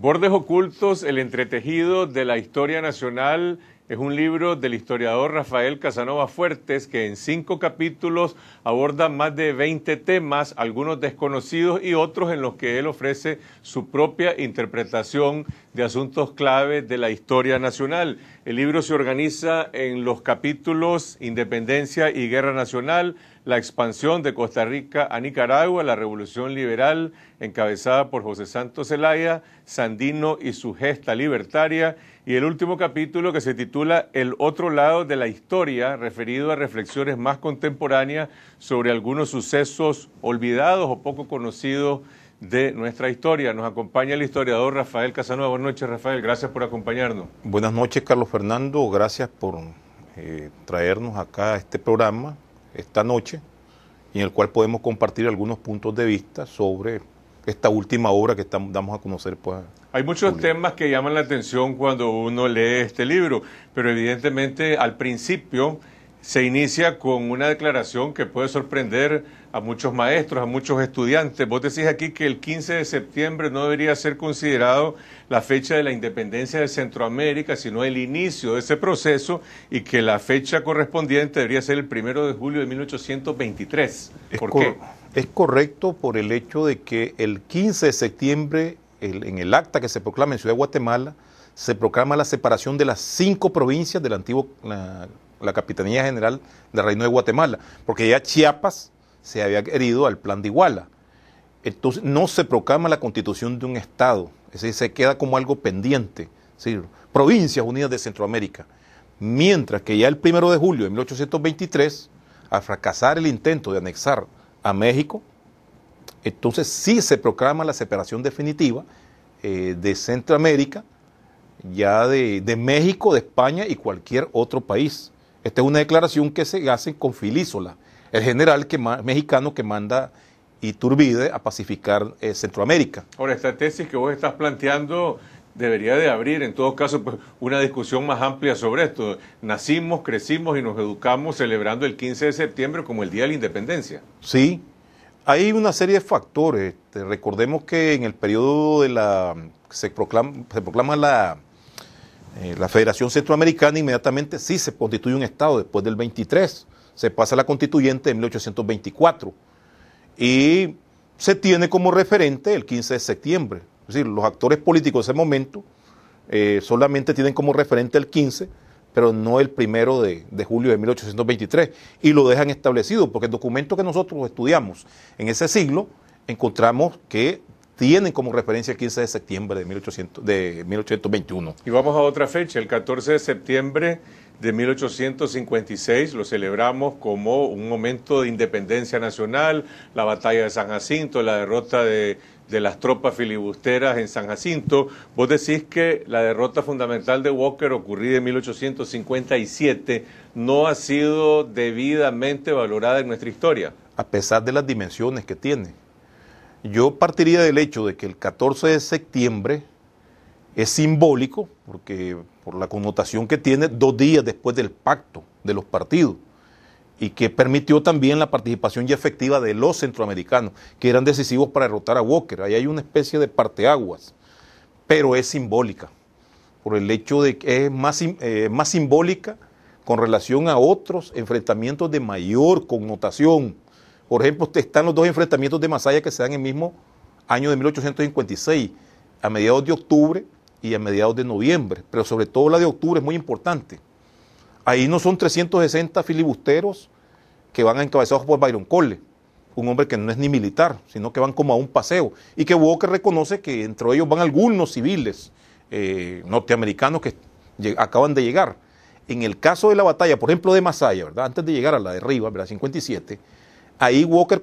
Bordes ocultos, el entretejido de la historia nacional es un libro del historiador Rafael Casanova Fuertes que en cinco capítulos aborda más de 20 temas, algunos desconocidos y otros en los que él ofrece su propia interpretación de asuntos clave de la historia nacional. El libro se organiza en los capítulos Independencia y Guerra Nacional, la expansión de Costa Rica a Nicaragua, la revolución liberal encabezada por José Santos Zelaya, Sandino y su gesta libertaria, y el último capítulo que se titula El otro lado de la historia, referido a reflexiones más contemporáneas sobre algunos sucesos olvidados o poco conocidos de nuestra historia. Nos acompaña el historiador Rafael Casanova. Buenas noches, Rafael. Gracias por acompañarnos. Buenas noches, Carlos Fernando. Gracias por eh, traernos acá a este programa esta noche en el cual podemos compartir algunos puntos de vista sobre esta última obra que estamos, damos a conocer. Pues, Hay muchos temas que llaman la atención cuando uno lee este libro, pero evidentemente al principio se inicia con una declaración que puede sorprender a muchos maestros, a muchos estudiantes. Vos decís aquí que el 15 de septiembre no debería ser considerado la fecha de la independencia de Centroamérica, sino el inicio de ese proceso y que la fecha correspondiente debería ser el 1 de julio de 1823. ¿Por es qué? Es correcto por el hecho de que el 15 de septiembre, en el acta que se proclama en Ciudad de Guatemala, se proclama la separación de las cinco provincias del antiguo la, la Capitanía General del Reino de Guatemala, porque ya Chiapas se había adherido al plan de Iguala. Entonces no se proclama la constitución de un Estado, es se queda como algo pendiente, Provincias Unidas de Centroamérica. Mientras que ya el primero de julio de 1823, al fracasar el intento de anexar a México, entonces sí se proclama la separación definitiva eh, de Centroamérica, ya de, de, México, de España y cualquier otro país. Esta es una declaración que se hace con Filísola, el general mexicano que manda Iturbide a pacificar eh, Centroamérica. Ahora, esta tesis que vos estás planteando debería de abrir, en todo caso, pues, una discusión más amplia sobre esto. Nacimos, crecimos y nos educamos celebrando el 15 de septiembre como el Día de la Independencia. Sí, hay una serie de factores. Este, recordemos que en el periodo de la... se proclama, se proclama la, eh, la Federación Centroamericana, inmediatamente sí se constituye un Estado después del 23 se pasa a la constituyente de 1824 y se tiene como referente el 15 de septiembre. Es decir, los actores políticos de ese momento eh, solamente tienen como referente el 15, pero no el primero de, julio de 1823. Y lo dejan establecido, porque el documento que nosotros estudiamos en ese siglo, encontramos que tienen como referencia el 15 de septiembre de 1821. Y vamos a otra fecha, el 14 de septiembre de 1856 lo celebramos como un momento de independencia nacional, la batalla de San Jacinto, la derrota de, las tropas filibusteras en San Jacinto. Vos decís que la derrota fundamental de Walker ocurrida en 1857 no ha sido debidamente valorada en nuestra historia. A pesar de las dimensiones que tiene. Yo partiría del hecho de que el 14 de septiembre es simbólico, porque por la connotación que tiene, dos días después del pacto de los partidos, y que permitió también la participación ya efectiva de los centroamericanos, que eran decisivos para derrotar a Walker. Ahí hay una especie de parteaguas, pero es simbólica, por el hecho de que es más, eh, más simbólica con relación a otros enfrentamientos de mayor connotación. Por ejemplo, están los dos enfrentamientos de Masaya que se dan en el mismo año de 1856, a mediados de octubre y a mediados de noviembre, pero sobre todo la de octubre es muy importante. Ahí no son 360 filibusteros que van encabezados por Byron Cole, un hombre que no es ni militar, sino que van como a un paseo, y que Walker reconoce que entre ellos van algunos civiles eh, norteamericanos que acaban de llegar. En el caso de la batalla, por ejemplo, de Masaya, antes de llegar a la de Rivas, ¿verdad? 57, ahí Walker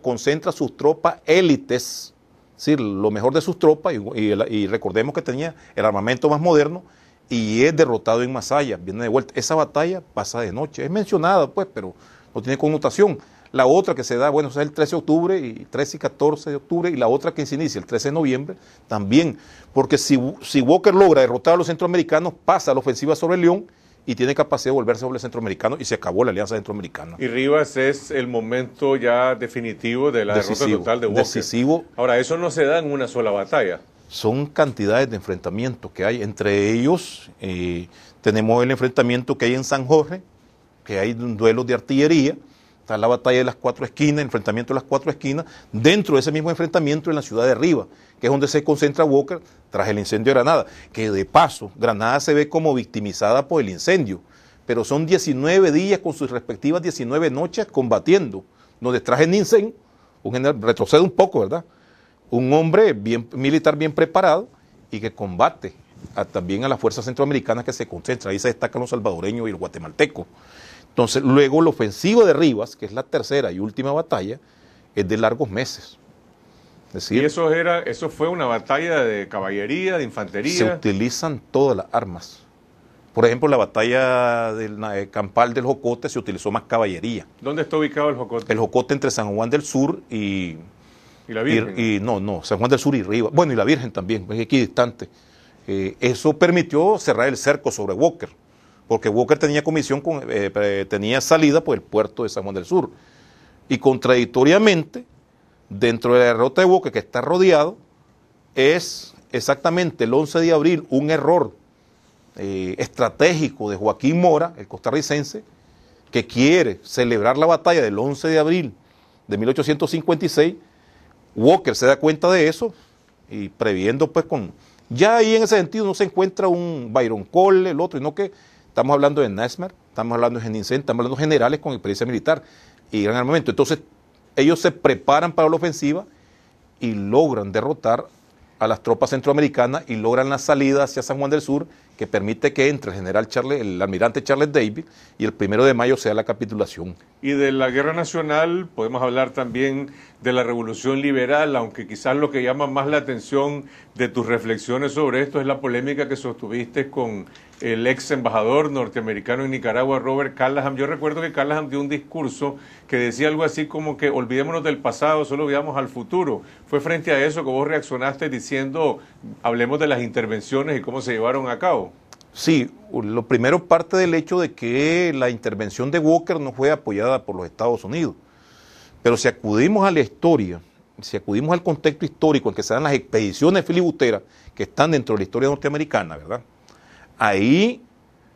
concentra sus tropas élites sí, lo mejor de sus tropas, y, recordemos que tenía el armamento más moderno, y es derrotado en Masaya, viene de vuelta. Esa batalla pasa de noche, es mencionada, pues, pero no tiene connotación. La otra que se da, bueno, es el 13 de octubre, y 13 y 14 de octubre, y la otra que se inicia el 13 de noviembre, también, porque si, si Walker logra derrotar a los centroamericanos, pasa la ofensiva sobre León, y tiene capacidad de volverse doble centroamericano y se acabó la alianza centroamericana. Y Rivas es el momento ya definitivo de la derrota total de Walker. Decisivo. Ahora, eso no se da en una sola batalla. Son cantidades de enfrentamientos que hay. Entre ellos, eh, tenemos el enfrentamiento que hay en San Jorge, que hay duelos de artillería, Está la batalla de las cuatro esquinas, el enfrentamiento de las cuatro esquinas, dentro de ese mismo enfrentamiento en la ciudad de arriba, que es donde se concentra Walker tras el incendio de Granada, que de paso Granada se ve como victimizada por el incendio, pero son 19 días con sus respectivas 19 noches combatiendo, donde traje Ninsen, un general, retrocede un poco, ¿verdad? Un hombre bien, militar bien preparado y que combate también a las fuerzas centroamericanas que se concentran, ahí se destacan los salvadoreños y los guatemaltecos. Entonces, luego la ofensiva de Rivas, que es la tercera y última batalla, es de largos meses. Es decir, y eso, era, eso fue una batalla de caballería, de infantería. Se utilizan todas las armas. Por ejemplo, la batalla del eh, Campal del Jocote se utilizó más caballería. ¿Dónde está ubicado el Jocote? El Jocote entre San Juan del Sur y. ¿Y la Virgen? Y, no, no, San Juan del Sur y Rivas. Bueno, y la Virgen también, es equidistante. Eh, eso permitió cerrar el cerco sobre Walker porque Walker tenía comisión, con, eh, eh, tenía salida por el puerto de San Juan del Sur. Y contradictoriamente, dentro de la derrota de Walker, que está rodeado, es exactamente el 11 de abril un error eh, estratégico de Joaquín Mora, el costarricense, que quiere celebrar la batalla del 11 de abril de 1856. Walker se da cuenta de eso y previendo pues con... Ya ahí en ese sentido no se encuentra un Byron Cole, el otro, sino que Estamos hablando de Nesmer, estamos hablando de Genincent, estamos hablando de generales con experiencia militar y gran armamento. Entonces, ellos se preparan para la ofensiva y logran derrotar a las tropas centroamericanas y logran la salida hacia San Juan del Sur que permite que entre el general Charles, el almirante Charles David y el primero de mayo sea la capitulación. Y de la guerra nacional podemos hablar también de la revolución liberal, aunque quizás lo que llama más la atención de tus reflexiones sobre esto es la polémica que sostuviste con el ex embajador norteamericano en Nicaragua, Robert Callahan. Yo recuerdo que Callahan dio un discurso que decía algo así como que olvidémonos del pasado, solo veamos al futuro. Fue frente a eso que vos reaccionaste diciendo, hablemos de las intervenciones y cómo se llevaron a cabo. Sí, lo primero parte del hecho de que la intervención de Walker no fue apoyada por los Estados Unidos. Pero si acudimos a la historia, si acudimos al contexto histórico en que se dan las expediciones filibusteras que están dentro de la historia norteamericana, ¿verdad? Ahí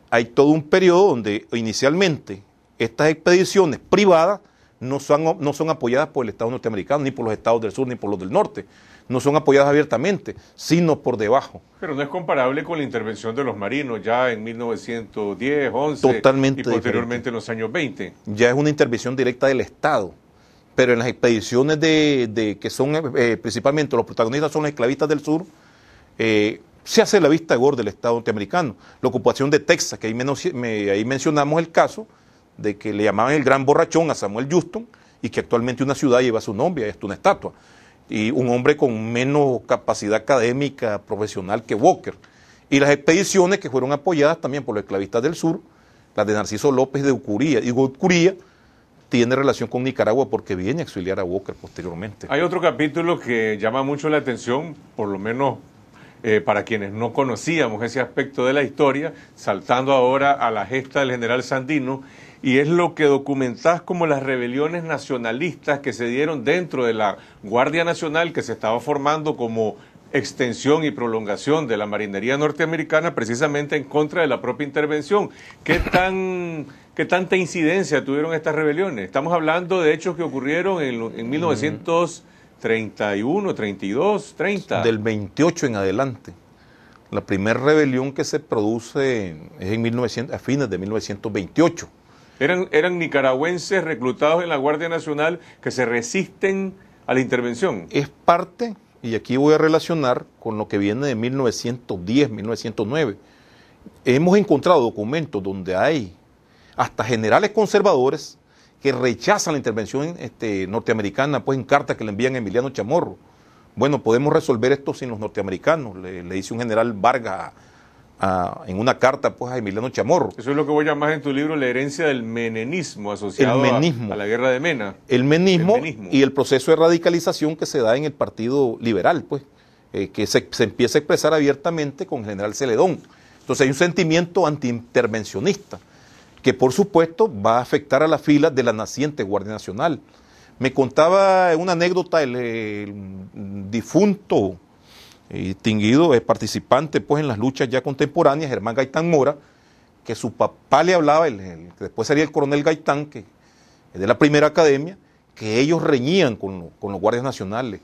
hay todo un periodo donde inicialmente estas expediciones privadas no son, no son apoyadas por el Estado norteamericano, ni por los estados del sur, ni por los del norte. No son apoyadas abiertamente, sino por debajo. Pero no es comparable con la intervención de los marinos ya en 1910, 11 Totalmente y posteriormente en los años 20. Ya es una intervención directa del Estado. Pero en las expediciones de, que son eh, principalmente los protagonistas son los esclavistas del sur, eh, se hace la vista gorda del Estado norteamericano. La ocupación de Texas, que ahí, mencionamos el caso de que le llamaban el gran borrachón a Samuel Houston y que actualmente una ciudad lleva su nombre, es una estatua. Y un hombre con menos capacidad académica, profesional que Walker. Y las expediciones que fueron apoyadas también por los esclavistas del sur, las de Narciso López de Ucuría. Y Ucuría tiene relación con Nicaragua porque viene a exiliar a Walker posteriormente. Hay otro capítulo que llama mucho la atención, por lo menos eh, para quienes no conocíamos ese aspecto de la historia, saltando ahora a la gesta del general Sandino, y es lo que documentás como las rebeliones nacionalistas que se dieron dentro de la Guardia Nacional que se estaba formando como extensión y prolongación de la marinería norteamericana precisamente en contra de la propia intervención. ¿Qué, tan, qué tanta incidencia tuvieron estas rebeliones? Estamos hablando de hechos que ocurrieron en, en 1900. 31, 32, 30. Del 28 en adelante. La primera rebelión que se produce es en 1900, a fines de 1928. Eran, eran nicaragüenses reclutados en la Guardia Nacional que se resisten a la intervención. Es parte, y aquí voy a relacionar con lo que viene de 1910, 1909. Hemos encontrado documentos donde hay hasta generales conservadores que rechazan la intervención este, norteamericana, pues en cartas que le envían a Emiliano Chamorro. Bueno, podemos resolver esto sin los norteamericanos, le, dice un general Vargas en una carta pues a Emiliano Chamorro. Eso es lo que voy a llamar en tu libro la herencia del menenismo asociado a, la guerra de Mena. El menismo, y el proceso de radicalización que se da en el Partido Liberal, pues, eh, que se, se, empieza a expresar abiertamente con el general Celedón. Entonces hay un sentimiento antiintervencionista que por supuesto va a afectar a la fila de la naciente Guardia Nacional. Me contaba una anécdota el, difunto distinguido participante pues, en las luchas ya contemporáneas, Germán Gaitán Mora, que su papá le hablaba, el, que después sería el coronel Gaitán, que de la primera academia, que ellos reñían con, con los guardias nacionales